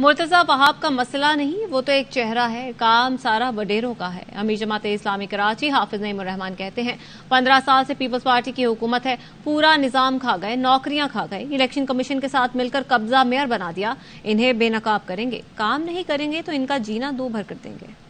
मुर्तजा वहाब का मसला नहीं वो तो एक चेहरा है काम सारा बडेरों का है अमीर जमात इस्लामी कराची हाफिज रहमान कहते हैं पंद्रह साल से पीपल्स पार्टी की हुकूमत है पूरा निजाम खा गए नौकरियां खा गए इलेक्शन कमीशन के साथ मिलकर कब्जा मेयर बना दिया इन्हें बेनकाब करेंगे काम नहीं करेंगे तो इनका जीना दो भर कर देंगे